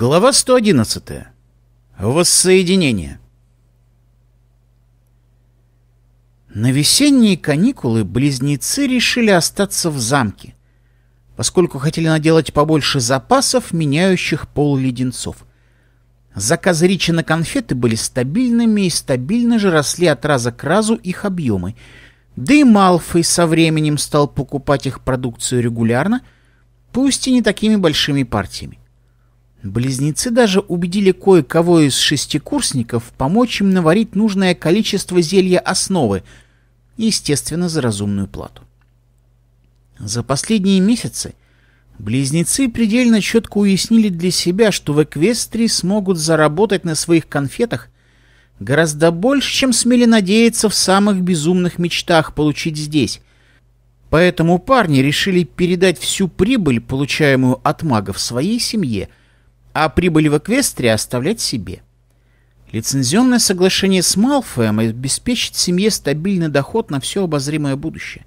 Глава 111. Воссоединение. На весенние каникулы близнецы решили остаться в замке, поскольку хотели наделать побольше запасов, меняющих пол леденцов. Заказы Ричи на конфеты были стабильными и стабильно же росли от раза к разу их объемы. Да и Малфой со временем стал покупать их продукцию регулярно, пусть и не такими большими партиями. Близнецы даже убедили кое-кого из шестикурсников помочь им наварить нужное количество зелья основы, естественно, за разумную плату. За последние месяцы близнецы предельно четко уяснили для себя, что в Эквестрии смогут заработать на своих конфетах гораздо больше, чем смели надеяться в самых безумных мечтах получить здесь. Поэтому парни решили передать всю прибыль, получаемую от магов, своей семье – а прибыль в Эквестрии оставлять себе. Лицензионное соглашение с Малфоем обеспечит семье стабильный доход на все обозримое будущее.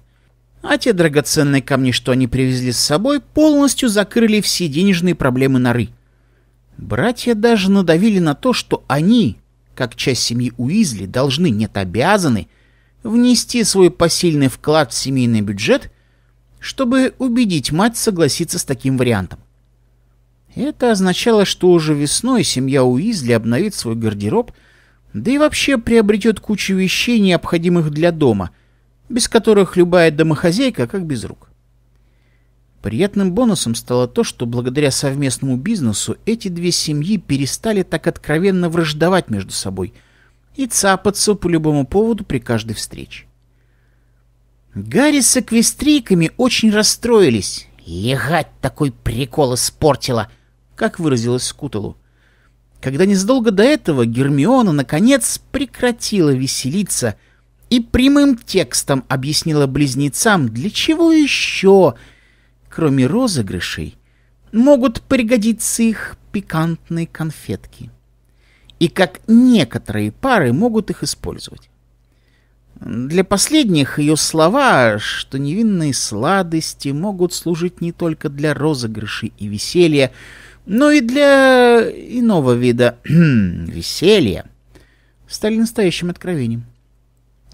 А те драгоценные камни, что они привезли с собой, полностью закрыли все денежные проблемы норы. Братья даже надавили на то, что они, как часть семьи Уизли, должны, нет, обязаны, внести свой посильный вклад в семейный бюджет, чтобы убедить мать согласиться с таким вариантом. Это означало, что уже весной семья Уизли обновит свой гардероб, да и вообще приобретет кучу вещей, необходимых для дома, без которых любая домохозяйка как без рук. Приятным бонусом стало то, что благодаря совместному бизнесу эти две семьи перестали так откровенно враждовать между собой и цапаться по любому поводу при каждой встрече. Гарри с эквестрийками очень расстроились. «Легать такой прикол испортила!» как выразилась Скутелу. Когда незадолго до этого Гермиона, наконец, прекратила веселиться и прямым текстом объяснила близнецам, для чего еще, кроме розыгрышей, могут пригодиться их пикантные конфетки. И как некоторые пары могут их использовать. Для последних ее слова, что невинные сладости могут служить не только для розыгрышей и веселья, но и для иного вида веселья стали настоящим откровением.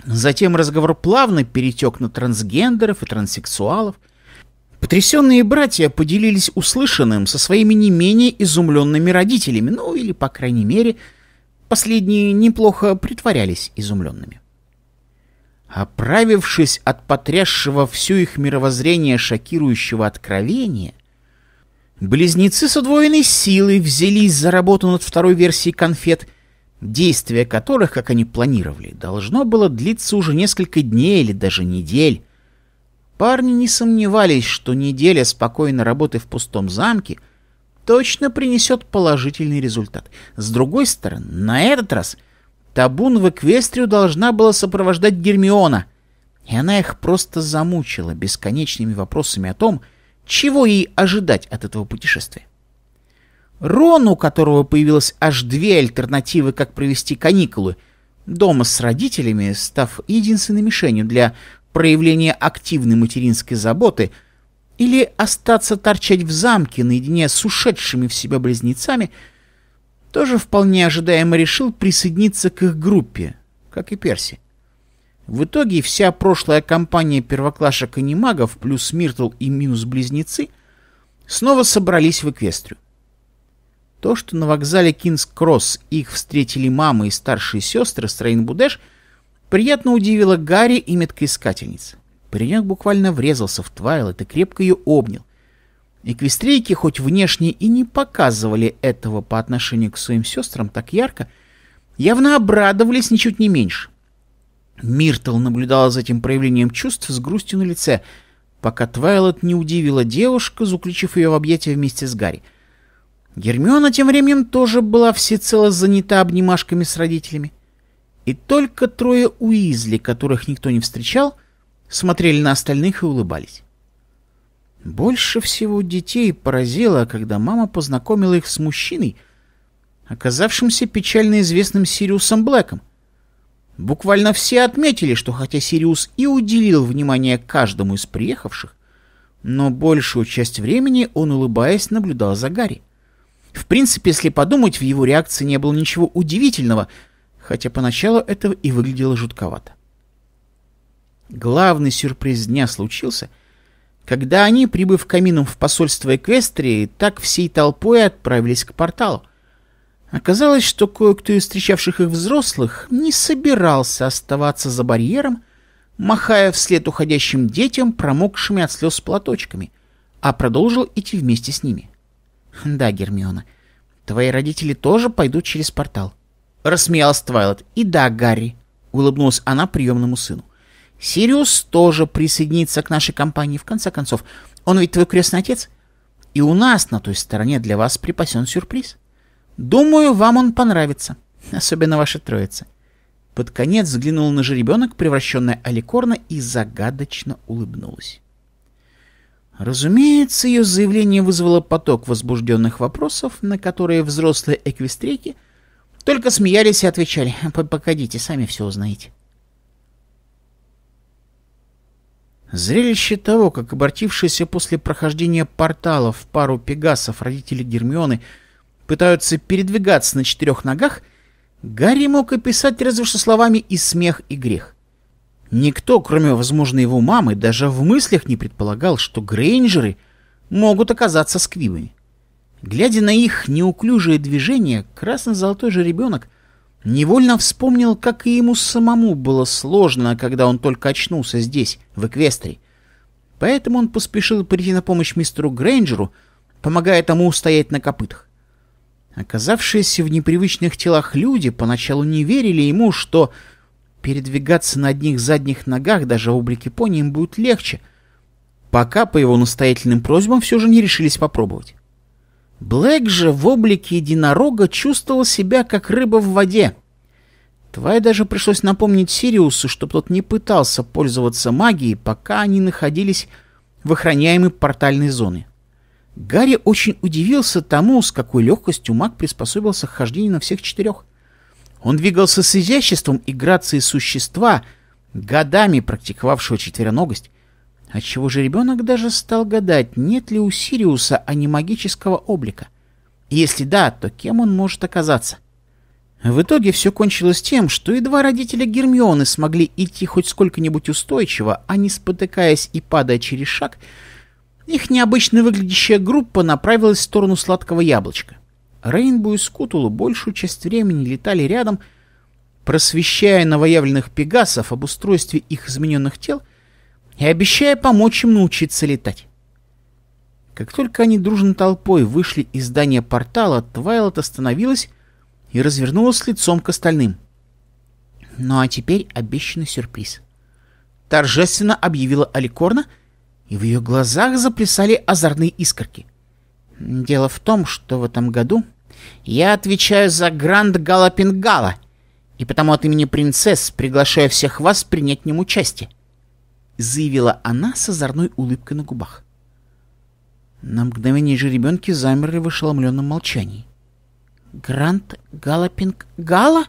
Затем разговор плавно перетек на трансгендеров и транссексуалов. Потрясенные братья поделились услышанным со своими не менее изумленными родителями, ну или, по крайней мере, последние неплохо притворялись изумленными. Оправившись от потрясшего всю их мировоззрение шокирующего откровения, Близнецы с удвоенной силой взялись за работу над второй версией конфет, действие которых, как они планировали, должно было длиться уже несколько дней или даже недель. Парни не сомневались, что неделя спокойной работы в пустом замке точно принесет положительный результат. С другой стороны, на этот раз табун в Эквестрию должна была сопровождать Гермиона, и она их просто замучила бесконечными вопросами о том, что чего ей ожидать от этого путешествия? Рон, у которого появилось аж две альтернативы, как провести каникулы, дома с родителями, став единственной мишенью для проявления активной материнской заботы, или остаться торчать в замке наедине с ушедшими в себя близнецами, тоже вполне ожидаемо решил присоединиться к их группе, как и Перси. В итоге вся прошлая компания первоклашек и немагов, плюс Миртл и минус Близнецы, снова собрались в Эквестрию. То, что на вокзале Кингс-Кросс их встретили мамы и старшие сестры Стрейн Будеш, приятно удивило Гарри и меткоискательниц. Паренек буквально врезался в Твайлет и крепко ее обнял. Эквестрейки хоть внешне и не показывали этого по отношению к своим сестрам так ярко, явно обрадовались ничуть не меньше. Миртл наблюдала за этим проявлением чувств с грустью на лице, пока Твайлот не удивила девушка, заключив ее в объятия вместе с Гарри. Гермиона тем временем тоже была всецело занята обнимашками с родителями. И только трое Уизли, которых никто не встречал, смотрели на остальных и улыбались. Больше всего детей поразило, когда мама познакомила их с мужчиной, оказавшимся печально известным Сириусом Блэком, Буквально все отметили, что хотя Сириус и уделил внимание каждому из приехавших, но большую часть времени он, улыбаясь, наблюдал за Гарри. В принципе, если подумать, в его реакции не было ничего удивительного, хотя поначалу это и выглядело жутковато. Главный сюрприз дня случился, когда они, прибыв к камину в посольство Эквестрии, так всей толпой отправились к порталу. Оказалось, что кое-кто из встречавших их взрослых не собирался оставаться за барьером, махая вслед уходящим детям, промокшими от слез платочками, а продолжил идти вместе с ними. «Да, Гермиона, твои родители тоже пойдут через портал», — рассмеялась Твайлет. «И да, Гарри», — улыбнулась она приемному сыну. «Сириус тоже присоединится к нашей компании, в конце концов. Он ведь твой крестный отец. И у нас на той стороне для вас припасен сюрприз». Думаю, вам он понравится. Особенно ваша троица. Под конец взглянула на жеребенок, превращенная Аликорна, и загадочно улыбнулась. Разумеется, ее заявление вызвало поток возбужденных вопросов, на которые взрослые эквистрики только смеялись и отвечали. «Погодите, сами все узнаете». Зрелище того, как обратившиеся после прохождения портала в пару пегасов родители Гермионы — пытаются передвигаться на четырех ногах, Гарри мог описать разве что словами и смех, и грех. Никто, кроме, возможно, его мамы, даже в мыслях не предполагал, что грейнджеры могут оказаться сквибами. Глядя на их неуклюжие движения, красно-золотой же ребенок невольно вспомнил, как и ему самому было сложно, когда он только очнулся здесь, в Эквестрии. Поэтому он поспешил прийти на помощь мистеру Грейнджеру, помогая тому устоять на копытах. Оказавшиеся в непривычных телах люди поначалу не верили ему, что передвигаться на одних задних ногах даже в облике пони им будет легче, пока по его настоятельным просьбам все же не решились попробовать. Блэк же в облике единорога чувствовал себя как рыба в воде. Твай даже пришлось напомнить Сириусу, чтобы тот не пытался пользоваться магией, пока они находились в охраняемой портальной зоне. Гарри очень удивился тому, с какой легкостью маг приспособился к хождению на всех четырех. Он двигался с изяществом и грацией существа, годами практиковавшего четвероногость, отчего же ребенок даже стал гадать, нет ли у Сириуса анимагического облика. если да, то кем он может оказаться? В итоге все кончилось тем, что едва родители Гермионы смогли идти хоть сколько-нибудь устойчиво, а не спотыкаясь и падая через шаг — их необычно выглядящая группа направилась в сторону сладкого яблочка. Рейнбу и Скутулу большую часть времени летали рядом, просвещая новоявленных пегасов об устройстве их измененных тел и обещая помочь им научиться летать. Как только они дружно толпой вышли из здания портала, Твайлот остановилась и развернулась лицом к остальным. Ну а теперь обещанный сюрприз. Торжественно объявила Аликорна — и в ее глазах заплясали озорные искорки. «Дело в том, что в этом году я отвечаю за Гранд Гала Пингала, и потому от имени принцесс приглашаю всех вас принять в нем участие», — заявила она с озорной улыбкой на губах. На мгновение же ребенки замерли в ошеломленном молчании. «Гранд Галапинг Гала?»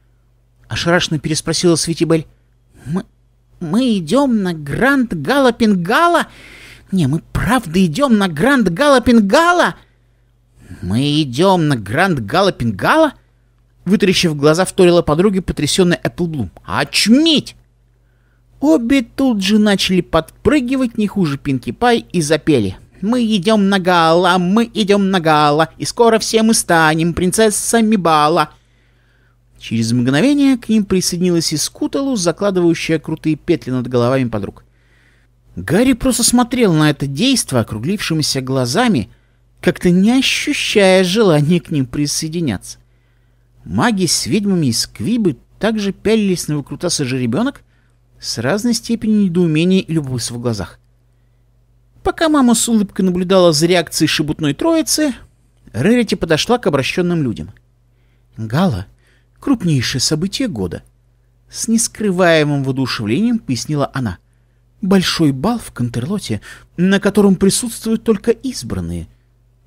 — ошарашенно переспросила Светибель. Мы идем на Гранд Галапингала? Не, мы правда идем на Гранд Галапингала? Мы идем на Гранд Галапингала? Вытрящив глаза, вторила подруге потрясенная Эпплблум. Очмить! Обе тут же начали подпрыгивать не хуже Пинки Пай и запели. «Мы идем на гала, мы идем на гала, и скоро все мы станем принцессами бала». Через мгновение к ним присоединилась и Скуталу, закладывающая крутые петли над головами подруг. Гарри просто смотрел на это действо округлившимися глазами, как-то не ощущая желания к ним присоединяться. Маги с ведьмами из Квибы также пялились на выкрутаса жеребенок с разной степенью недоумения и любопытства в глазах. Пока мама с улыбкой наблюдала за реакцией шебутной троицы, Рерити подошла к обращенным людям. «Гала, крупнейшее событие года. С нескрываемым воодушевлением пояснила она. Большой бал в кантерлоте, на котором присутствуют только избранные.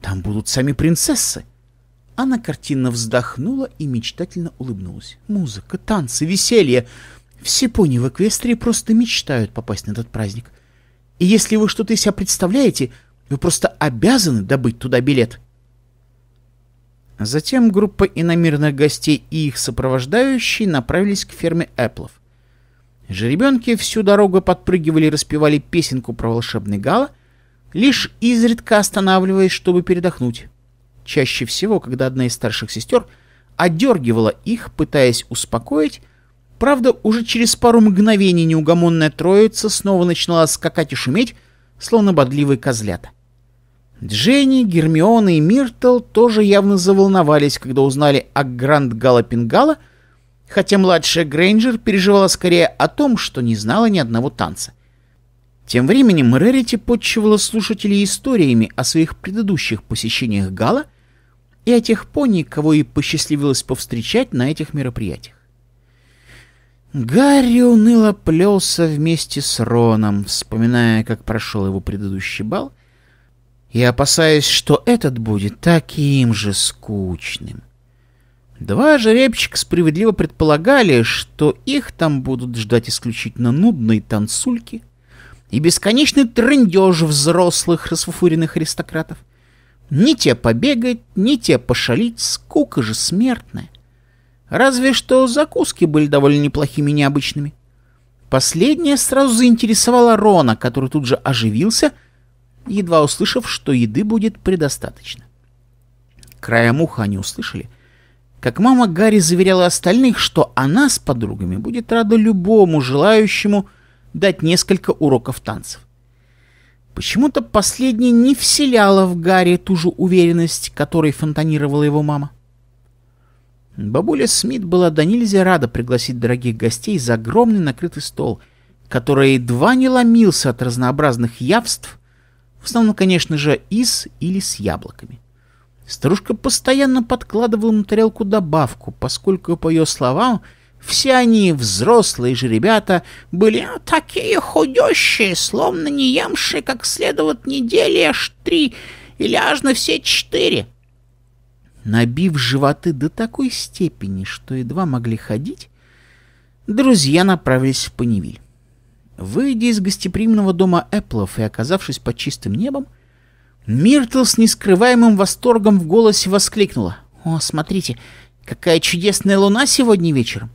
Там будут сами принцессы. Она картинно вздохнула и мечтательно улыбнулась. Музыка, танцы, веселье. Все пони в Эквестрии просто мечтают попасть на этот праздник. И если вы что-то из себя представляете, вы просто обязаны добыть туда билет. — Затем группа иномирных гостей и их сопровождающие направились к ферме Эпплов. Жеребенки всю дорогу подпрыгивали и распевали песенку про волшебный гала, лишь изредка останавливаясь, чтобы передохнуть. Чаще всего, когда одна из старших сестер одергивала их, пытаясь успокоить, правда, уже через пару мгновений неугомонная троица снова начинала скакать и шуметь, словно бодливые козлята. Дженни, Гермиона и Миртл тоже явно заволновались, когда узнали о Гранд гала Пингала, хотя младшая Грейнджер переживала скорее о том, что не знала ни одного танца. Тем временем Рерити подчивала слушателей историями о своих предыдущих посещениях Гала и о тех пони, кого ей посчастливилось повстречать на этих мероприятиях. Гарри уныло плелся вместе с Роном, вспоминая, как прошел его предыдущий бал, и опасаясь, что этот будет таким же скучным. Два жеребчика справедливо предполагали, что их там будут ждать исключительно нудные танцульки и бесконечный трындеж взрослых расфуфыренных аристократов. Ни те побегать, ни те пошалить, скука же смертная. Разве что закуски были довольно неплохими и необычными. Последнее сразу заинтересовало Рона, который тут же оживился — едва услышав, что еды будет предостаточно. Краем уха они услышали, как мама Гарри заверяла остальных, что она с подругами будет рада любому желающему дать несколько уроков танцев. Почему-то последнее не вселяло в Гарри ту же уверенность, которой фонтанировала его мама. Бабуля Смит была до нельзя рада пригласить дорогих гостей за огромный накрытый стол, который едва не ломился от разнообразных явств, в основном, конечно же, из или с яблоками. Старушка постоянно подкладывала на тарелку добавку, поскольку, по ее словам, все они, взрослые же ребята, были такие худющие, словно не емшие, как следует недели аж три или аж на все четыре. Набив животы до такой степени, что едва могли ходить, друзья направились в Паневиль. Выйдя из гостеприимного дома Эпплов и оказавшись под чистым небом, Миртл с нескрываемым восторгом в голосе воскликнула. «О, смотрите, какая чудесная луна сегодня вечером!»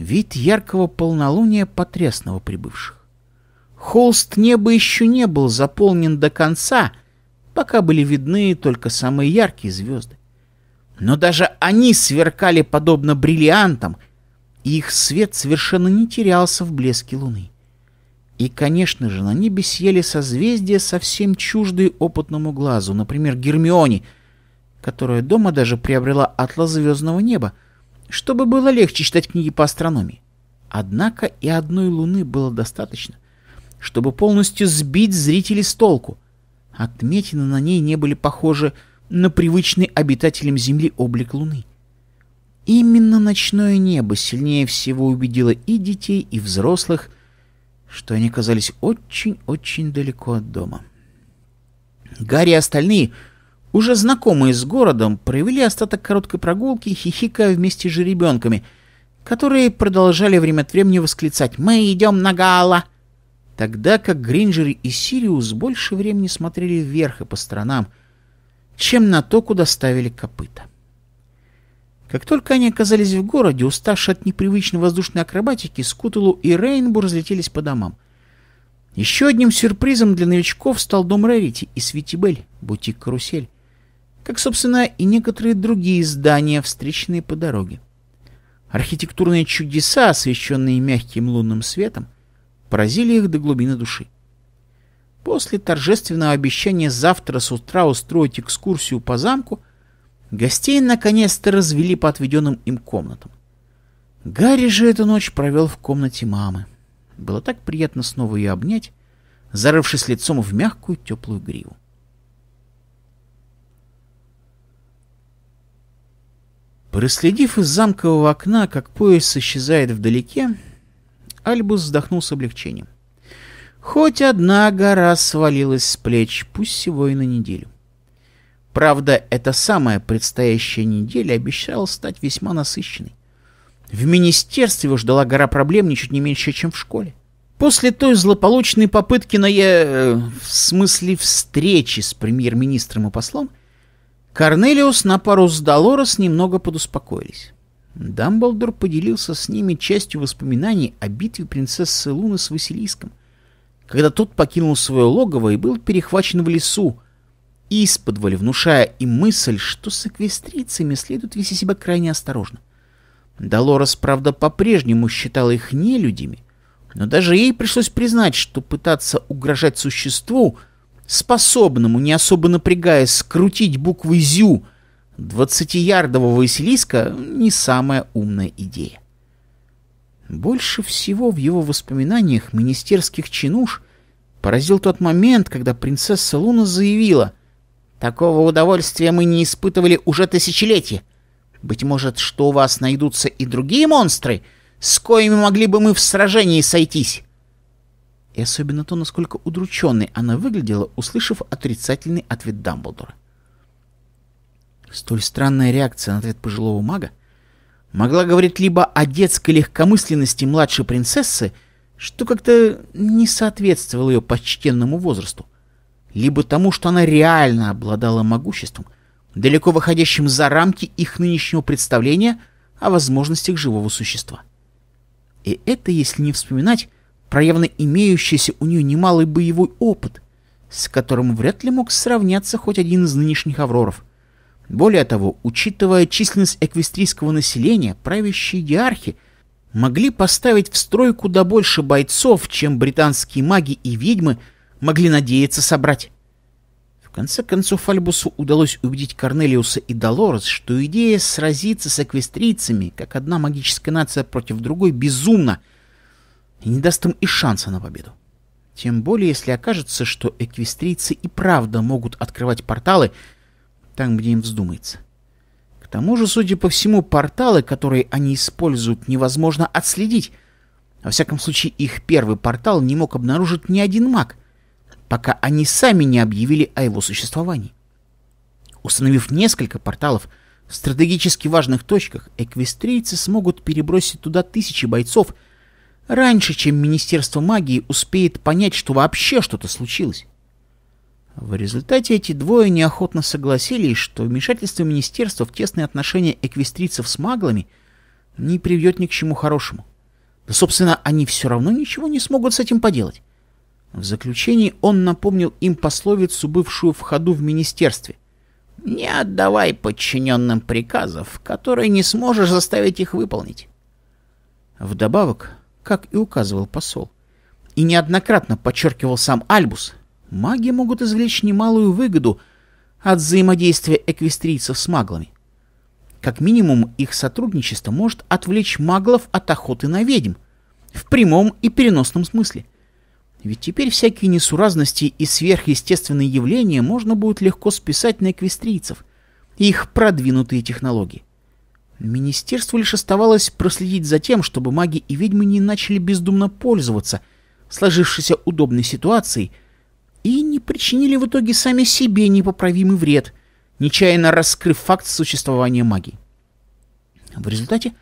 Вид яркого полнолуния потряс прибывших. Холст неба еще не был заполнен до конца, пока были видны только самые яркие звезды. Но даже они сверкали подобно бриллиантам, и их свет совершенно не терялся в блеске луны. И, конечно же, на небе съели созвездия, совсем чуждые опытному глазу, например, Гермионе, которая дома даже приобрела атлас звездного неба, чтобы было легче читать книги по астрономии. Однако и одной луны было достаточно, чтобы полностью сбить зрителей с толку. Отметины на ней не были похожи на привычный обитателям Земли облик луны — Именно ночное небо сильнее всего убедило и детей, и взрослых, что они казались очень-очень далеко от дома. Гарри и остальные, уже знакомые с городом, провели остаток короткой прогулки, хихикая вместе с жеребенками, которые продолжали время от времени восклицать «Мы идем на гала!», тогда как Гринджеры и Сириус больше времени смотрели вверх и по сторонам, чем на то, куда ставили копыта. — как только они оказались в городе, уставшие от непривычной воздушной акробатики, Скутулу и Рейнбу разлетелись по домам. Еще одним сюрпризом для новичков стал дом Рарити и Свитибель, бутик-карусель, как, собственно, и некоторые другие здания, встреченные по дороге. Архитектурные чудеса, освещенные мягким лунным светом, поразили их до глубины души. После торжественного обещания завтра с утра устроить экскурсию по замку, Гостей наконец-то развели по отведенным им комнатам. Гарри же эту ночь провел в комнате мамы. Было так приятно снова ее обнять, зарывшись лицом в мягкую теплую гриву. Проследив из замкового окна, как пояс исчезает вдалеке, Альбус вздохнул с облегчением. Хоть одна гора свалилась с плеч, пусть всего и на неделю. Правда, эта самая предстоящая неделя обещала стать весьма насыщенной. В министерстве его ждала гора проблем ничуть не меньше, чем в школе. После той злополучной попытки на я... Э, в смысле встречи с премьер-министром и послом, Корнелиус на пару с Долорес немного подуспокоились. Дамблдор поделился с ними частью воспоминаний о битве принцессы Луны с Василиском, когда тот покинул свое логово и был перехвачен в лесу, исподволь внушая им мысль, что с эквестрицами следует вести себя крайне осторожно. Долорес, правда, по-прежнему считала их нелюдями, но даже ей пришлось признать, что пытаться угрожать существу, способному, не особо напрягаясь, скрутить буквы «зю» двадцатиярдового Василиска, не самая умная идея. Больше всего в его воспоминаниях министерских чинуш поразил тот момент, когда принцесса Луна заявила Такого удовольствия мы не испытывали уже тысячелетия. Быть может, что у вас найдутся и другие монстры, с коими могли бы мы в сражении сойтись?» И особенно то, насколько удрученной она выглядела, услышав отрицательный ответ Дамблдора. Столь странная реакция на ответ пожилого мага могла говорить либо о детской легкомысленности младшей принцессы, что как-то не соответствовало ее почтенному возрасту, либо тому, что она реально обладала могуществом, далеко выходящим за рамки их нынешнего представления о возможностях живого существа. И это, если не вспоминать, про явно имеющийся у нее немалый боевой опыт, с которым вряд ли мог сравняться хоть один из нынешних авроров. Более того, учитывая численность эквестрийского населения, правящие диархи могли поставить в строй куда больше бойцов, чем британские маги и ведьмы – могли надеяться собрать? В конце концов, Альбусу удалось убедить Корнелиуса и Долорес, что идея сразиться с эквестрийцами, как одна магическая нация против другой, безумна и не даст им и шанса на победу. Тем более, если окажется, что эквестрийцы и правда могут открывать порталы там, где им вздумается. К тому же, судя по всему, порталы, которые они используют, невозможно отследить. Во всяком случае, их первый портал не мог обнаружить ни один маг пока они сами не объявили о его существовании. Установив несколько порталов в стратегически важных точках, эквестрийцы смогут перебросить туда тысячи бойцов раньше, чем Министерство магии успеет понять, что вообще что-то случилось. В результате эти двое неохотно согласились, что вмешательство Министерства в тесные отношения эквестрийцев с маглами не приведет ни к чему хорошему. Да, собственно, они все равно ничего не смогут с этим поделать. В заключении он напомнил им пословицу, бывшую в ходу в министерстве. «Не отдавай подчиненным приказов, которые не сможешь заставить их выполнить». Вдобавок, как и указывал посол, и неоднократно подчеркивал сам Альбус, маги могут извлечь немалую выгоду от взаимодействия эквестрийцев с маглами. Как минимум, их сотрудничество может отвлечь маглов от охоты на ведьм, в прямом и переносном смысле – ведь теперь всякие несуразности и сверхъестественные явления можно будет легко списать на эквестрийцев и их продвинутые технологии. Министерству лишь оставалось проследить за тем, чтобы маги и ведьмы не начали бездумно пользоваться сложившейся удобной ситуацией и не причинили в итоге сами себе непоправимый вред, нечаянно раскрыв факт существования магии. В результате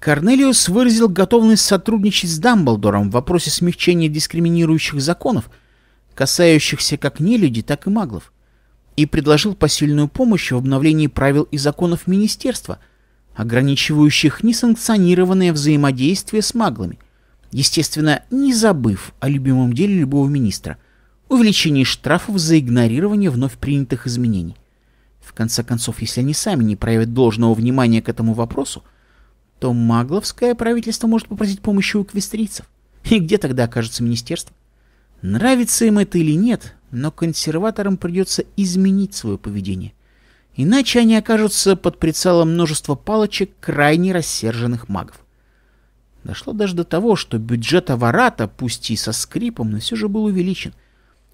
Корнелиус выразил готовность сотрудничать с Дамблдором в вопросе смягчения дискриминирующих законов, касающихся как нелюдей, так и маглов, и предложил посильную помощь в обновлении правил и законов Министерства, ограничивающих несанкционированное взаимодействие с маглами, естественно, не забыв о любимом деле любого министра – увеличении штрафов за игнорирование вновь принятых изменений. В конце концов, если они сами не проявят должного внимания к этому вопросу – то магловское правительство может попросить помощи у квестрийцев. И где тогда окажется министерство? Нравится им это или нет, но консерваторам придется изменить свое поведение. Иначе они окажутся под прицелом множества палочек крайне рассерженных магов. Дошло даже до того, что бюджет Аварата, пусть и со скрипом, но все же был увеличен,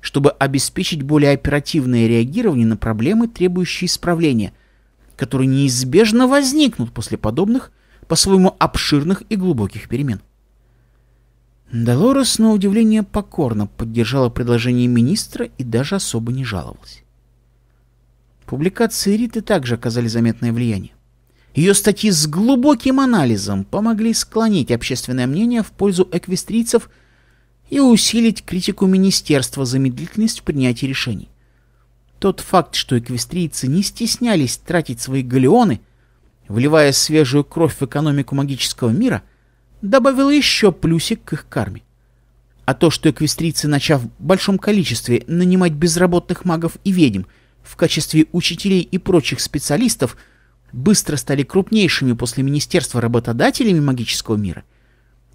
чтобы обеспечить более оперативное реагирование на проблемы, требующие исправления, которые неизбежно возникнут после подобных – по-своему обширных и глубоких перемен. Долорес, на удивление, покорно поддержала предложение министра и даже особо не жаловалась. Публикации Риты также оказали заметное влияние. Ее статьи с глубоким анализом помогли склонить общественное мнение в пользу эквестрийцев и усилить критику министерства за медлительность в принятии решений. Тот факт, что эквестрийцы не стеснялись тратить свои галеоны – вливая свежую кровь в экономику магического мира, добавила еще плюсик к их карме. А то, что эквестрийцы, начав в большом количестве нанимать безработных магов и ведьм в качестве учителей и прочих специалистов, быстро стали крупнейшими после Министерства работодателями магического мира,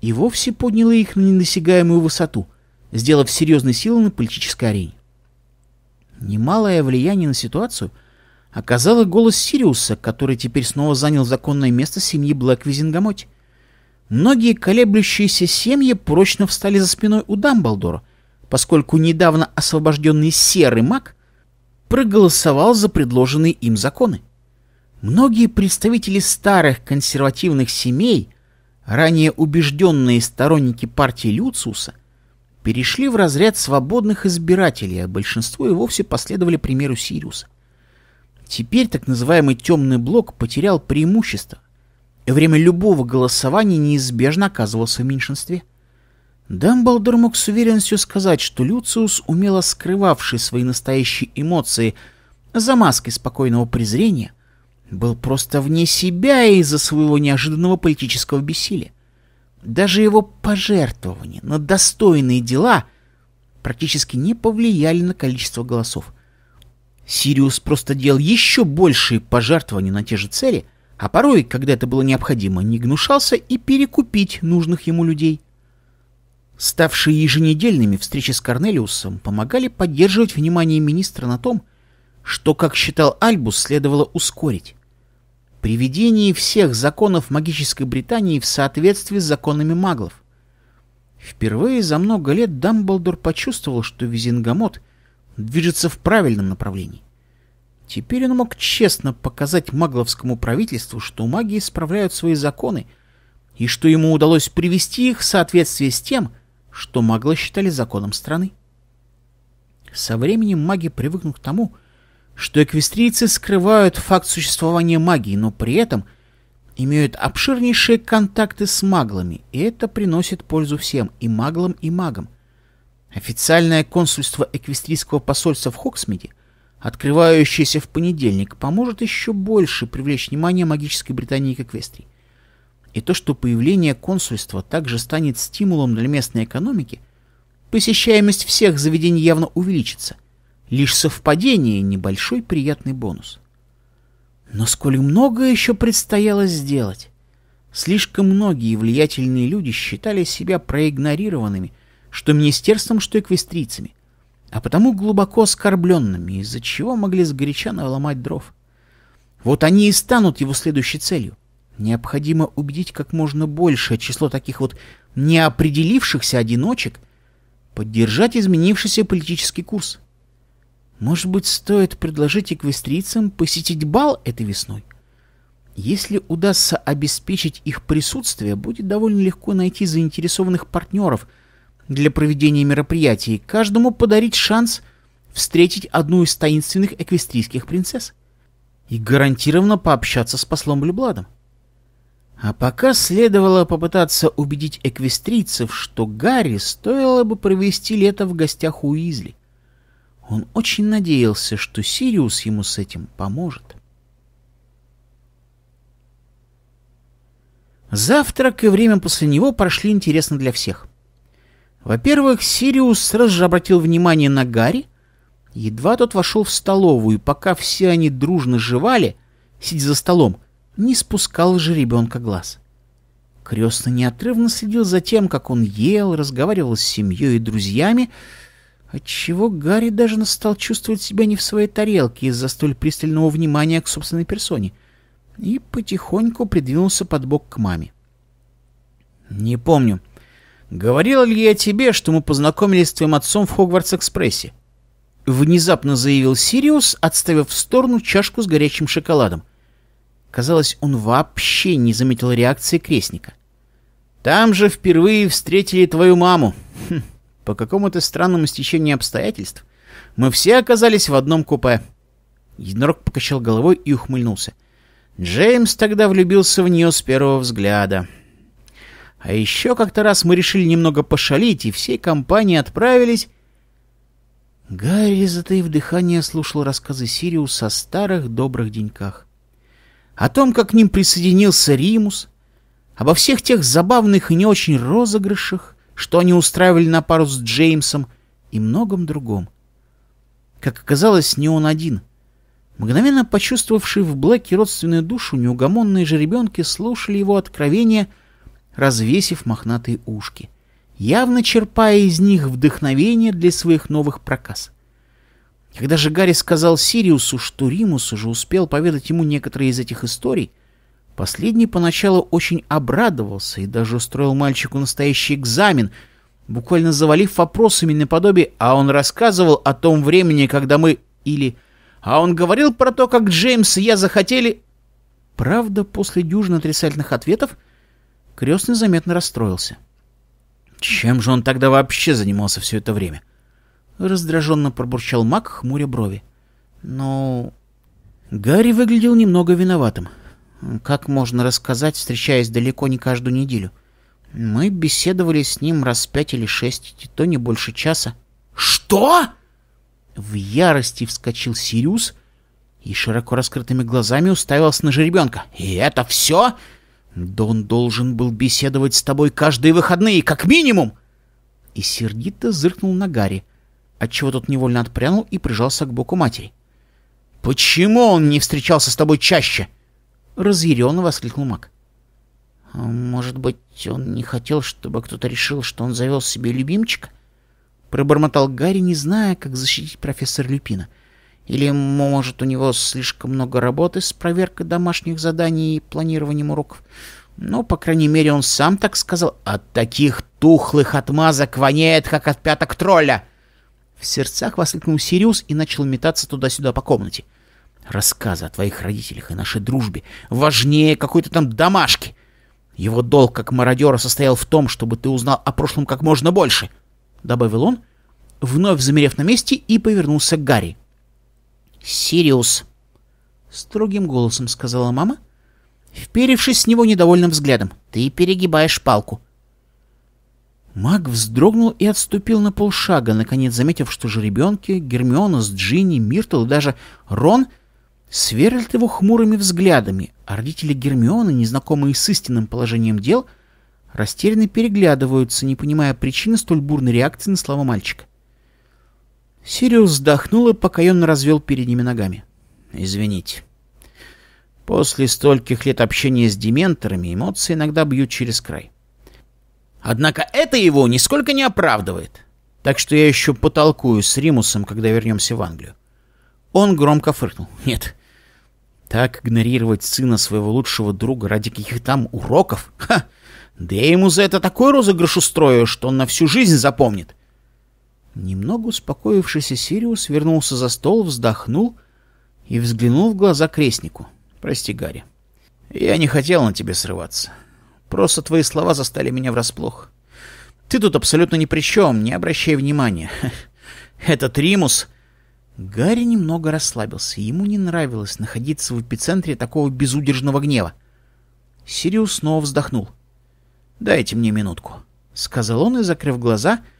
и вовсе подняло их на недосягаемую высоту, сделав серьезные силы на политической арене. Немалое влияние на ситуацию – оказала голос Сириуса, который теперь снова занял законное место семьи Блэквизингамоть. Многие колеблющиеся семьи прочно встали за спиной у Дамблдора, поскольку недавно освобожденный серый маг проголосовал за предложенные им законы. Многие представители старых консервативных семей, ранее убежденные сторонники партии Люциуса, перешли в разряд свободных избирателей, а большинство и вовсе последовали примеру Сириуса. Теперь так называемый темный блок потерял преимущество, и время любого голосования неизбежно оказывался в меньшинстве. Дамблдор мог с уверенностью сказать, что Люциус, умело скрывавший свои настоящие эмоции за маской спокойного презрения, был просто вне себя из-за своего неожиданного политического бессилия. Даже его пожертвования на достойные дела практически не повлияли на количество голосов – Сириус просто делал еще большие пожертвования на те же цели, а порой, когда это было необходимо, не гнушался и перекупить нужных ему людей. Ставшие еженедельными встречи с Корнелиусом помогали поддерживать внимание министра на том, что, как считал Альбус, следовало ускорить. Приведение всех законов магической Британии в соответствии с законами маглов. Впервые за много лет Дамблдор почувствовал, что Визингамот движется в правильном направлении. Теперь он мог честно показать магловскому правительству, что маги исправляют свои законы, и что ему удалось привести их в соответствие с тем, что маглы считали законом страны. Со временем маги привыкнут к тому, что эквестрийцы скрывают факт существования магии, но при этом имеют обширнейшие контакты с маглами, и это приносит пользу всем, и маглам, и магам. Официальное консульство эквестрийского посольства в Хоксмиде, открывающееся в понедельник, поможет еще больше привлечь внимание магической Британии к Эквестрии. И то, что появление консульства также станет стимулом для местной экономики, посещаемость всех заведений явно увеличится. Лишь совпадение – небольшой приятный бонус. Но сколь много еще предстояло сделать. Слишком многие влиятельные люди считали себя проигнорированными что министерством, что эквестрийцами, а потому глубоко оскорбленными, из-за чего могли сгоряча наломать дров. Вот они и станут его следующей целью. Необходимо убедить как можно большее число таких вот неопределившихся одиночек поддержать изменившийся политический курс. Может быть, стоит предложить эквестрийцам посетить бал этой весной? Если удастся обеспечить их присутствие, будет довольно легко найти заинтересованных партнеров – для проведения мероприятий, каждому подарить шанс встретить одну из таинственных эквестрийских принцесс и гарантированно пообщаться с послом Блюбладом. А пока следовало попытаться убедить эквестрийцев, что Гарри стоило бы провести лето в гостях у Изли. Он очень надеялся, что Сириус ему с этим поможет. Завтрак и время после него прошли интересно для всех. Во-первых, Сириус сразу же обратил внимание на Гарри. Едва тот вошел в столовую, и пока все они дружно жевали, сидя за столом, не спускал же ребенка глаз. Крестный неотрывно следил за тем, как он ел, разговаривал с семьей и друзьями, отчего Гарри даже стал чувствовать себя не в своей тарелке из-за столь пристального внимания к собственной персоне, и потихоньку придвинулся под бок к маме. «Не помню», «Говорила ли я тебе, что мы познакомились с твоим отцом в Хогвартс-экспрессе?» Внезапно заявил Сириус, отставив в сторону чашку с горячим шоколадом. Казалось, он вообще не заметил реакции крестника. «Там же впервые встретили твою маму. Хм, по какому-то странному стечению обстоятельств мы все оказались в одном купе». Единорог покачал головой и ухмыльнулся. Джеймс тогда влюбился в нее с первого взгляда. А еще как-то раз мы решили немного пошалить, и всей компанией отправились... Гарри, затаив дыхание, слушал рассказы Сириуса о старых добрых деньках. О том, как к ним присоединился Римус, обо всех тех забавных и не очень розыгрышах, что они устраивали на пару с Джеймсом, и многом другом. Как оказалось, не он один. Мгновенно почувствовавший в Блэке родственную душу, неугомонные жеребенки слушали его откровения — развесив мохнатые ушки, явно черпая из них вдохновение для своих новых проказ. Когда же Гарри сказал Сириусу, что Римус уже успел поведать ему некоторые из этих историй, последний поначалу очень обрадовался и даже устроил мальчику настоящий экзамен, буквально завалив вопросами наподобие «А он рассказывал о том времени, когда мы...» или «А он говорил про то, как Джеймс и я захотели...» Правда, после дюжины отрицательных ответов — Крестный заметно расстроился. Чем же он тогда вообще занимался все это время? Раздраженно пробурчал маг, хмуря брови. Ну... Гарри выглядел немного виноватым. Как можно рассказать, встречаясь далеко не каждую неделю? Мы беседовали с ним раз пять или шесть, и то не больше часа. «Что?» В ярости вскочил Сириус и широко раскрытыми глазами уставился на жеребенка. «И это все? Дон должен был беседовать с тобой каждые выходные, как минимум!» И сердито зыркнул на Гарри, отчего тот невольно отпрянул и прижался к боку матери. «Почему он не встречался с тобой чаще?» Разъяренно воскликнул Мак. «А «Может быть, он не хотел, чтобы кто-то решил, что он завел себе любимчика?» Пробормотал Гарри, не зная, как защитить профессора Люпина — или, может, у него слишком много работы с проверкой домашних заданий и планированием уроков. Ну, по крайней мере, он сам так сказал. От таких тухлых отмазок воняет, как от пяток тролля. В сердцах воскликнул Сириус и начал метаться туда-сюда по комнате. Рассказы о твоих родителях и нашей дружбе важнее какой-то там домашки. Его долг как мародера состоял в том, чтобы ты узнал о прошлом как можно больше, — добавил он, вновь замерев на месте и повернулся к Гарри. «Сириус», — строгим голосом сказала мама, вперевшись с него недовольным взглядом. «Ты перегибаешь палку». Маг вздрогнул и отступил на полшага, наконец заметив, что же жеребенки, Гермиона с Джинни, Миртл и даже Рон сверлят его хмурыми взглядами, а родители Гермионы, незнакомые с истинным положением дел, растерянно переглядываются, не понимая причины столь бурной реакции на слова мальчика. Сириус вздохнул и покаянно развел перед ними ногами. «Извините. После стольких лет общения с дементорами эмоции иногда бьют через край. Однако это его нисколько не оправдывает. Так что я еще потолкую с Римусом, когда вернемся в Англию». Он громко фыркнул. «Нет, так игнорировать сына своего лучшего друга ради каких то там уроков? Ха! Да я ему за это такой розыгрыш устрою, что он на всю жизнь запомнит. Немного успокоившийся Сириус вернулся за стол, вздохнул и взглянул в глаза крестнику. «Прости, Гарри. Я не хотел на тебе срываться. Просто твои слова застали меня врасплох. Ты тут абсолютно ни при чем, не обращай внимания. Этот Римус...» Гарри немного расслабился. Ему не нравилось находиться в эпицентре такого безудержного гнева. Сириус снова вздохнул. «Дайте мне минутку», — сказал он и, закрыв глаза, —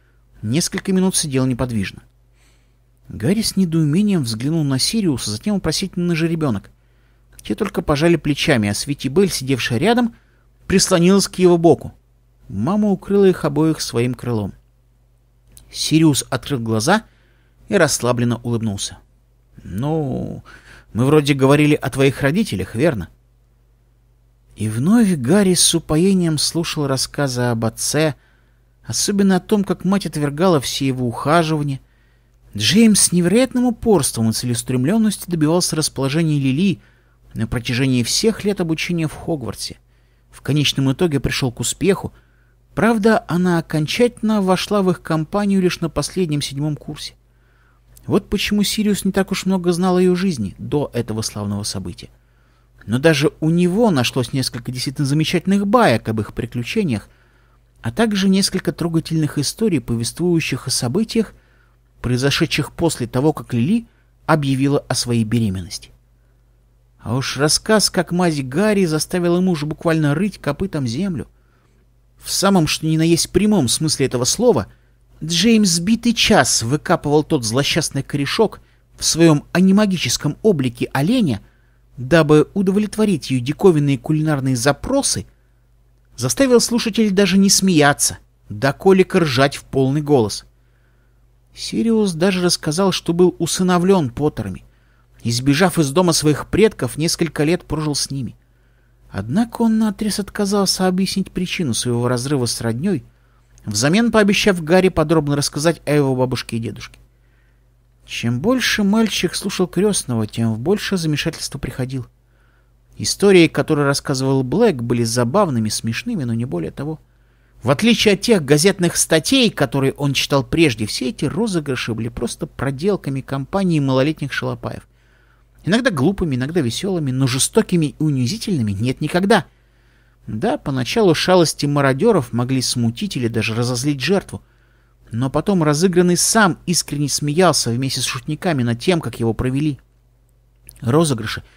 Несколько минут сидел неподвижно. Гарри с недоумением взглянул на Сириуса, затем упросительно на жеребенок. Те только пожали плечами, а Свити Белль, сидевшая рядом, прислонилась к его боку. Мама укрыла их обоих своим крылом. Сириус открыл глаза и расслабленно улыбнулся. «Ну, мы вроде говорили о твоих родителях, верно?» И вновь Гарри с упоением слушал рассказы об отце, особенно о том, как мать отвергала все его ухаживания. Джеймс с невероятным упорством и целеустремленностью добивался расположения Лили на протяжении всех лет обучения в Хогвартсе. В конечном итоге пришел к успеху, правда, она окончательно вошла в их компанию лишь на последнем седьмом курсе. Вот почему Сириус не так уж много знал о ее жизни до этого славного события. Но даже у него нашлось несколько действительно замечательных баек об их приключениях, а также несколько трогательных историй, повествующих о событиях, произошедших после того, как Лили объявила о своей беременности. А уж рассказ, как мазь Гарри заставила мужа буквально рыть копытом землю. В самом что ни на есть прямом смысле этого слова, Джеймс битый час выкапывал тот злосчастный корешок в своем анимагическом облике оленя, дабы удовлетворить ее диковинные кулинарные запросы — заставил слушателей даже не смеяться, да колика ржать в полный голос. Сириус даже рассказал, что был усыновлен Поттерами, избежав из дома своих предков, несколько лет прожил с ними. Однако он наотрез отказался объяснить причину своего разрыва с родней, взамен пообещав Гарри подробно рассказать о его бабушке и дедушке. Чем больше мальчик слушал крестного, тем в большее замешательство приходил. — Истории, которые рассказывал Блэк, были забавными, смешными, но не более того. В отличие от тех газетных статей, которые он читал прежде, все эти розыгрыши были просто проделками компании малолетних шалопаев. Иногда глупыми, иногда веселыми, но жестокими и унизительными нет никогда. Да, поначалу шалости мародеров могли смутить или даже разозлить жертву, но потом разыгранный сам искренне смеялся вместе с шутниками над тем, как его провели. Розыгрыши —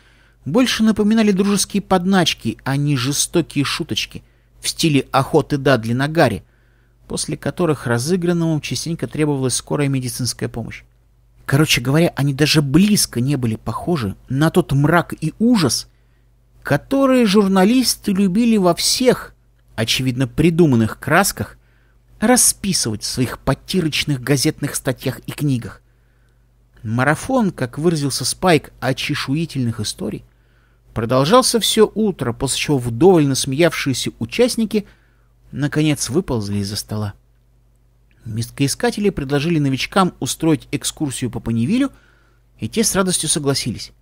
больше напоминали дружеские подначки, а не жестокие шуточки в стиле охоты Дадли на Гарри, после которых разыгранному частенько требовалась скорая медицинская помощь. Короче говоря, они даже близко не были похожи на тот мрак и ужас, которые журналисты любили во всех, очевидно придуманных красках, расписывать в своих потирочных газетных статьях и книгах. Марафон, как выразился Спайк, очешуительных историй, продолжался все утро, после чего вдоволь насмеявшиеся участники наконец выползли из-за стола. Местоискатели предложили новичкам устроить экскурсию по Паневилю, и те с радостью согласились.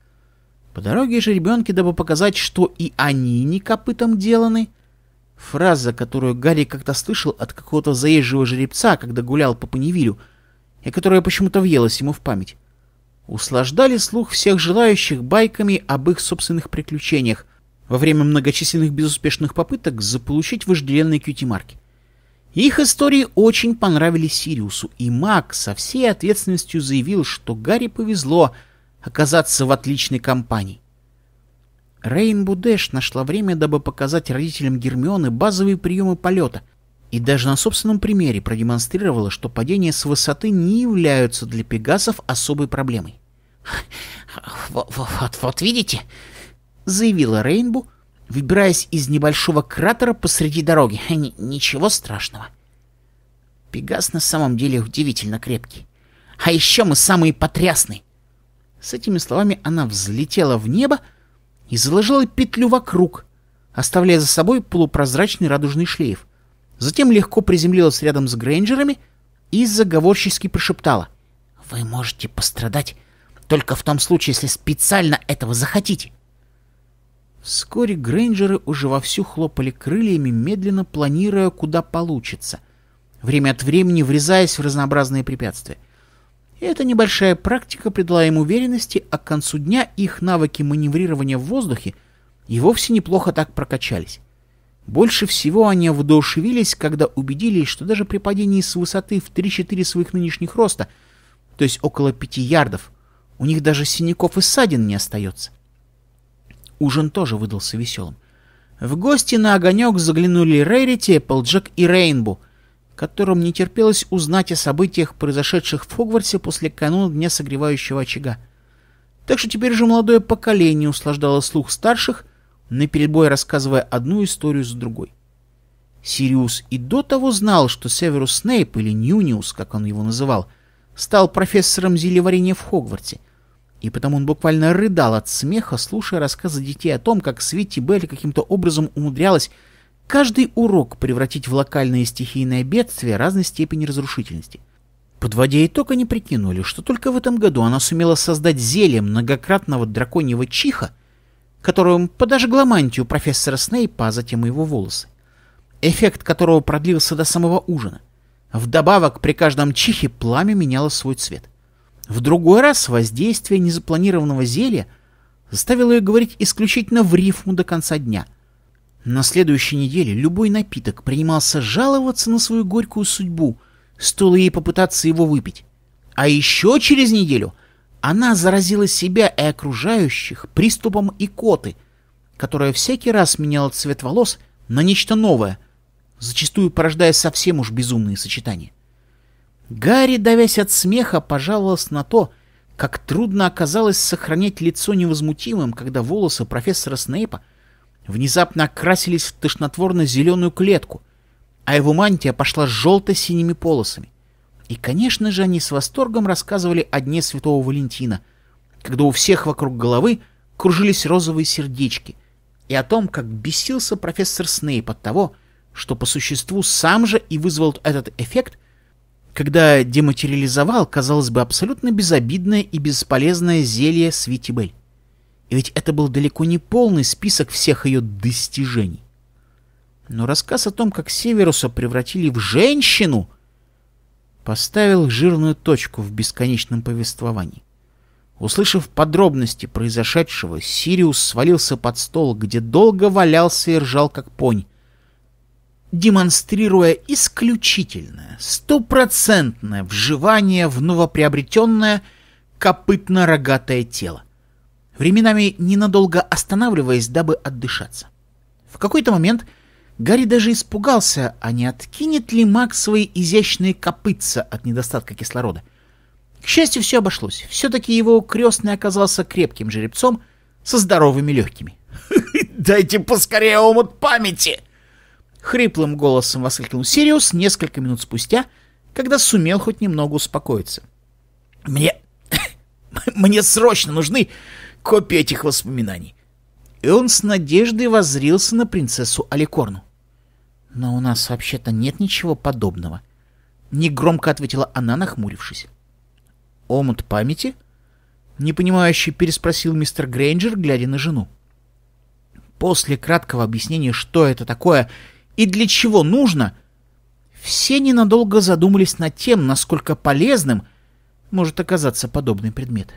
По дороге же ребенки, дабы показать, что и они не копытом деланы, фраза, которую Гарри как-то слышал от какого-то заезжего жеребца, когда гулял по Паневилю, и которая почему-то въелась ему в память, услаждали слух всех желающих байками об их собственных приключениях во время многочисленных безуспешных попыток заполучить вожделенные кьюти-марки. Их истории очень понравились Сириусу, и Мак со всей ответственностью заявил, что Гарри повезло оказаться в отличной компании. Рейнбу Дэш нашла время, дабы показать родителям Гермионы базовые приемы полета, и даже на собственном примере продемонстрировала, что падение с высоты не являются для пегасов особой проблемой. «Вот, вот, вот видите?» — заявила Рейнбу, выбираясь из небольшого кратера посреди дороги. Н «Ничего страшного». Пегас на самом деле удивительно крепкий. «А еще мы самые потрясные!» С этими словами она взлетела в небо и заложила петлю вокруг, оставляя за собой полупрозрачный радужный шлейф. Затем легко приземлилась рядом с Грейнджерами и заговорчески прошептала. «Вы можете пострадать только в том случае, если специально этого захотите. Вскоре грейнджеры уже вовсю хлопали крыльями, медленно планируя, куда получится, время от времени врезаясь в разнообразные препятствия. И эта небольшая практика придала им уверенности, а к концу дня их навыки маневрирования в воздухе и вовсе неплохо так прокачались. Больше всего они воодушевились, когда убедились, что даже при падении с высоты в 3-4 своих нынешних роста, то есть около 5 ярдов, у них даже синяков и ссадин не остается. Ужин тоже выдался веселым. В гости на огонек заглянули Рерити, Эпплджек и Рейнбу, которым не терпелось узнать о событиях, произошедших в Хогвартсе после кануна Дня Согревающего Очага. Так что теперь же молодое поколение услаждало слух старших, наперебой рассказывая одну историю за другой. Сириус и до того знал, что Северус Снейп, или Нюниус, как он его называл, стал профессором зелеварения в Хогвартсе. И потом он буквально рыдал от смеха, слушая рассказы детей о том, как Свити Белли каким-то образом умудрялась каждый урок превратить в локальное стихийное бедствие разной степени разрушительности. Подводя итог, они прикинули, что только в этом году она сумела создать зелье многократного драконьего чиха, которым подожгла мантию профессора Снейпа, а затем его волосы, эффект которого продлился до самого ужина. Вдобавок, при каждом чихе пламя меняло свой цвет — в другой раз воздействие незапланированного зелья заставило ее говорить исключительно в рифму до конца дня. На следующей неделе любой напиток принимался жаловаться на свою горькую судьбу, стоило ей попытаться его выпить. А еще через неделю она заразила себя и окружающих приступом икоты, которая всякий раз меняла цвет волос на нечто новое, зачастую порождая совсем уж безумные сочетания. Гарри, давясь от смеха, пожаловался на то, как трудно оказалось сохранять лицо невозмутимым, когда волосы профессора Снейпа внезапно окрасились в тошнотворно-зеленую клетку, а его мантия пошла с желто-синими полосами. И, конечно же, они с восторгом рассказывали о дне Святого Валентина, когда у всех вокруг головы кружились розовые сердечки, и о том, как бесился профессор Снейп от того, что по существу сам же и вызвал этот эффект — когда дематериализовал, казалось бы, абсолютно безобидное и бесполезное зелье Свитибель. И ведь это был далеко не полный список всех ее достижений. Но рассказ о том, как Северуса превратили в женщину, поставил жирную точку в бесконечном повествовании. Услышав подробности произошедшего, Сириус свалился под стол, где долго валялся и ржал как понь, демонстрируя исключительное, стопроцентное вживание в новоприобретенное копытно-рогатое тело, временами ненадолго останавливаясь, дабы отдышаться. В какой-то момент Гарри даже испугался, а не откинет ли маг свои изящные копытца от недостатка кислорода. К счастью, все обошлось. Все-таки его крестный оказался крепким жеребцом со здоровыми легкими. «Дайте поскорее омут памяти!» Хриплым голосом воскликнул Сириус несколько минут спустя, когда сумел хоть немного успокоиться. «Мне... мне срочно нужны копии этих воспоминаний!» И он с надеждой воззрился на принцессу Аликорну. «Но у нас вообще-то нет ничего подобного», — негромко ответила она, нахмурившись. «Омут памяти?» — непонимающе переспросил мистер Грейнджер, глядя на жену. После краткого объяснения, что это такое и для чего нужно, все ненадолго задумались над тем, насколько полезным может оказаться подобный предмет.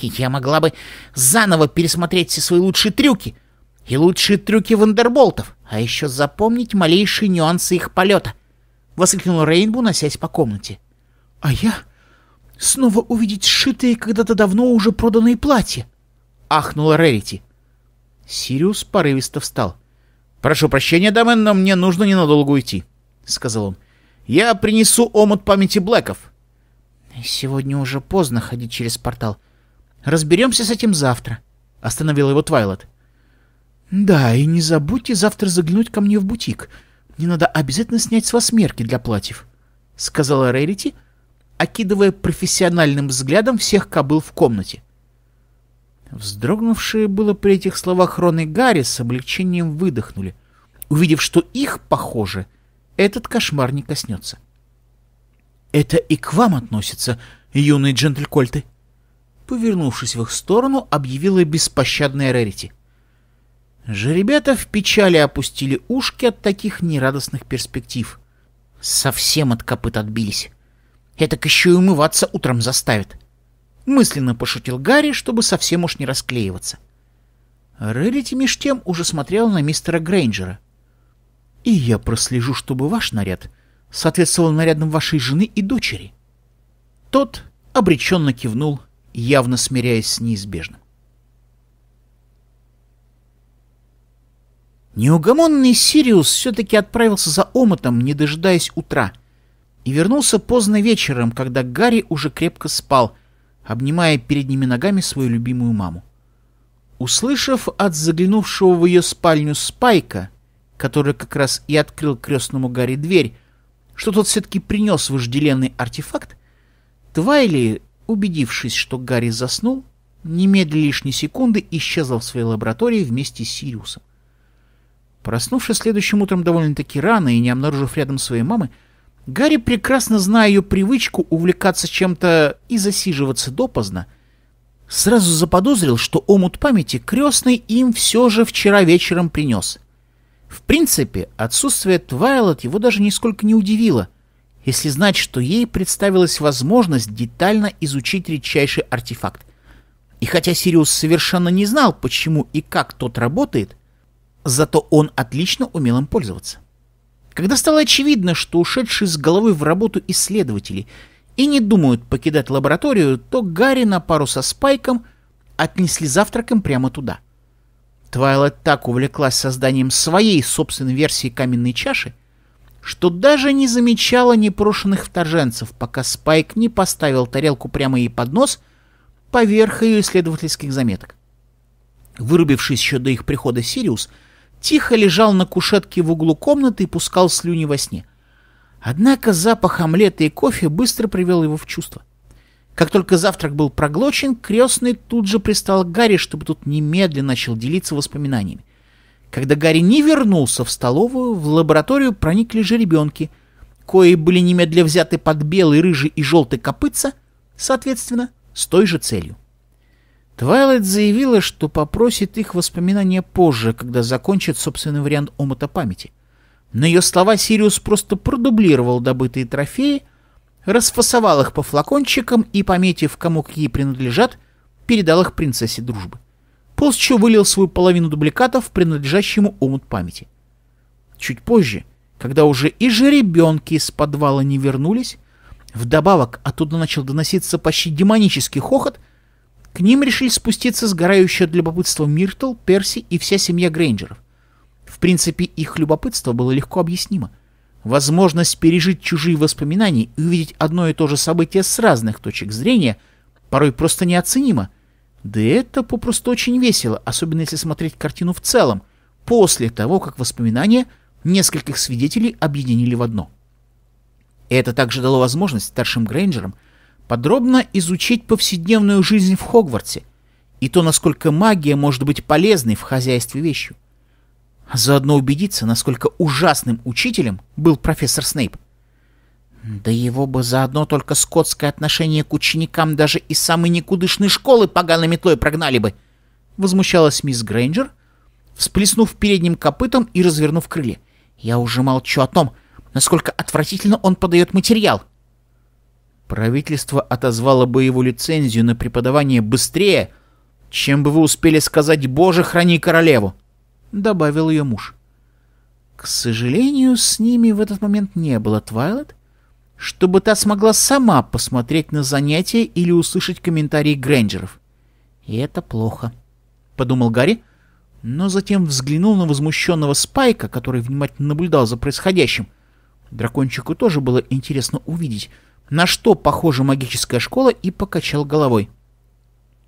«Я могла бы заново пересмотреть все свои лучшие трюки», и лучшие трюки вандерболтов, а еще запомнить малейшие нюансы их полета!» — воскликнул Рейнбу, носясь по комнате. «А я? Снова увидеть сшитые когда-то давно уже проданные платья!» — ахнула Рерити. Сириус порывисто встал. «Прошу прощения, дамен, но мне нужно ненадолго уйти», — сказал он. «Я принесу омут памяти Блэков». «Сегодня уже поздно ходить через портал. Разберемся с этим завтра», — остановила его Твайлот. «Да, и не забудьте завтра заглянуть ко мне в бутик. Мне надо обязательно снять с вас мерки для платьев», — сказала Рерити, окидывая профессиональным взглядом всех кобыл в комнате. Вздрогнувшие было при этих словах Рон и Гарри с облегчением выдохнули, увидев, что их, похоже, этот кошмар не коснется. «Это и к вам относится, юные джентлькольты!» Повернувшись в их сторону, объявила беспощадная Рерити. Жеребята в печали опустили ушки от таких нерадостных перспектив. Совсем от копыт отбились. Этак еще и умываться утром заставит. — мысленно пошутил Гарри, чтобы совсем уж не расклеиваться. Рерити меж тем уже смотрела на мистера Грейнджера. «И я прослежу, чтобы ваш наряд соответствовал нарядам вашей жены и дочери». Тот обреченно кивнул, явно смиряясь с неизбежным. Неугомонный Сириус все-таки отправился за омотом, не дожидаясь утра, и вернулся поздно вечером, когда Гарри уже крепко спал, обнимая передними ногами свою любимую маму. Услышав от заглянувшего в ее спальню Спайка, который как раз и открыл крестному Гарри дверь, что тот все-таки принес вожделенный артефакт, Твайли, убедившись, что Гарри заснул, немедленно лишней секунды исчезла в своей лаборатории вместе с Сириусом. Проснувшись следующим утром довольно-таки рано и не обнаружив рядом своей мамы, Гарри, прекрасно зная ее привычку увлекаться чем-то и засиживаться допоздна, сразу заподозрил, что омут памяти крестный им все же вчера вечером принес. В принципе, отсутствие Твайлот его даже нисколько не удивило, если знать, что ей представилась возможность детально изучить редчайший артефакт. И хотя Сириус совершенно не знал, почему и как тот работает, зато он отлично умел им пользоваться. Когда стало очевидно, что ушедшие с головой в работу исследователи и не думают покидать лабораторию, то Гарри на пару со Спайком отнесли завтраком прямо туда. Твайлет так увлеклась созданием своей собственной версии каменной чаши, что даже не замечала непрошенных вторженцев, пока Спайк не поставил тарелку прямо ей под нос поверх ее исследовательских заметок. Вырубившись еще до их прихода Сириус, — тихо лежал на кушетке в углу комнаты и пускал слюни во сне. Однако запах омлета и кофе быстро привел его в чувство. Как только завтрак был проглочен, крестный тут же пристал к Гарри, чтобы тут немедленно начал делиться воспоминаниями. Когда Гарри не вернулся в столовую, в лабораторию проникли жеребенки, кои были немедленно взяты под белый, рыжий и желтый копытца, соответственно, с той же целью. Твайлайт заявила, что попросит их воспоминания позже, когда закончит собственный вариант омота памяти. На ее слова Сириус просто продублировал добытые трофеи, расфасовал их по флакончикам и, пометив, кому какие принадлежат, передал их принцессе дружбы. После чего вылил свою половину дубликатов, принадлежащему омут памяти. Чуть позже, когда уже и жеребенки из подвала не вернулись, вдобавок оттуда начал доноситься почти демонический хохот — к ним решили спуститься сгорающие от любопытства Миртл, Перси и вся семья Грейнджеров. В принципе, их любопытство было легко объяснимо. Возможность пережить чужие воспоминания и увидеть одно и то же событие с разных точек зрения порой просто неоценимо. Да это попросту очень весело, особенно если смотреть картину в целом, после того, как воспоминания нескольких свидетелей объединили в одно. Это также дало возможность старшим Грейнджерам – подробно изучить повседневную жизнь в Хогвартсе и то, насколько магия может быть полезной в хозяйстве вещью. А заодно убедиться, насколько ужасным учителем был профессор Снейп. Да его бы заодно только скотское отношение к ученикам даже из самой никудышной школы поганой метлой прогнали бы, — возмущалась мисс Грейнджер, всплеснув передним копытом и развернув крылья. Я уже молчу о том, насколько отвратительно он подает материал. — Правительство отозвало бы его лицензию на преподавание быстрее, чем бы вы успели сказать «Боже, храни королеву», — добавил ее муж. К сожалению, с ними в этот момент не было Твайлет, чтобы та смогла сама посмотреть на занятия или услышать комментарии Грэнджеров. И это плохо, — подумал Гарри, но затем взглянул на возмущенного Спайка, который внимательно наблюдал за происходящим. Дракончику тоже было интересно увидеть, на что похожа магическая школа, и покачал головой.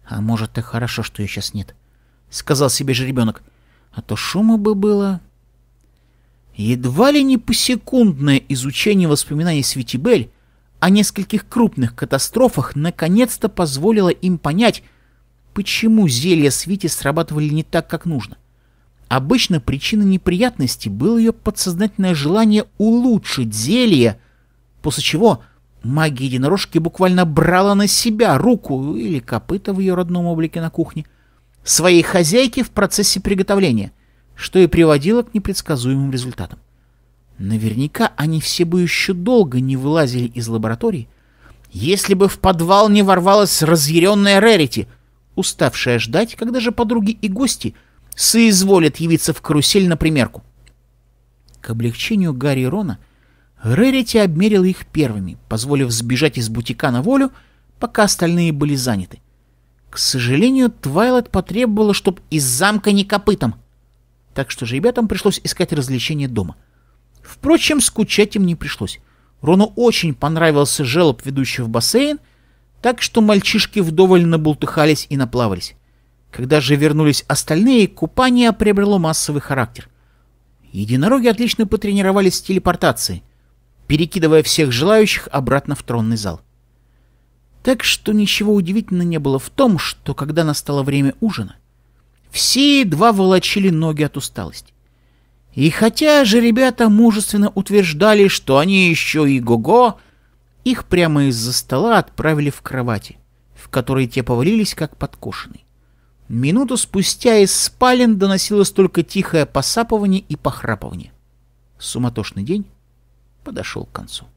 «А может, и хорошо, что ее сейчас нет», — сказал себе же ребенок. «А то шума бы было...» Едва ли не посекундное изучение воспоминаний Светибель о нескольких крупных катастрофах наконец-то позволило им понять, почему зелья Свити срабатывали не так, как нужно. Обычно причиной неприятности было ее подсознательное желание улучшить зелье, после чего Магия единорожки буквально брала на себя руку или копыта в ее родном облике на кухне своей хозяйки в процессе приготовления, что и приводило к непредсказуемым результатам. Наверняка они все бы еще долго не вылазили из лаборатории, если бы в подвал не ворвалась разъяренная Рерити, уставшая ждать, когда же подруги и гости соизволят явиться в карусель на примерку. К облегчению Гарри и Рона — Рерити обмерил их первыми, позволив сбежать из бутика на волю, пока остальные были заняты. К сожалению, Твайлайт потребовала, чтоб из замка не копытом. Так что же ребятам пришлось искать развлечения дома. Впрочем, скучать им не пришлось. Рону очень понравился желоб, ведущий в бассейн, так что мальчишки вдоволь набултыхались и наплавались. Когда же вернулись остальные, купание приобрело массовый характер. Единороги отлично потренировались с телепортацией перекидывая всех желающих обратно в тронный зал. Так что ничего удивительного не было в том, что когда настало время ужина, все едва волочили ноги от усталости. И хотя же ребята мужественно утверждали, что они еще и го-го, их прямо из-за стола отправили в кровати, в которой те повалились как подкошенные. Минуту спустя из спален доносилось только тихое посапывание и похрапывание. Суматошный день подошел к концу.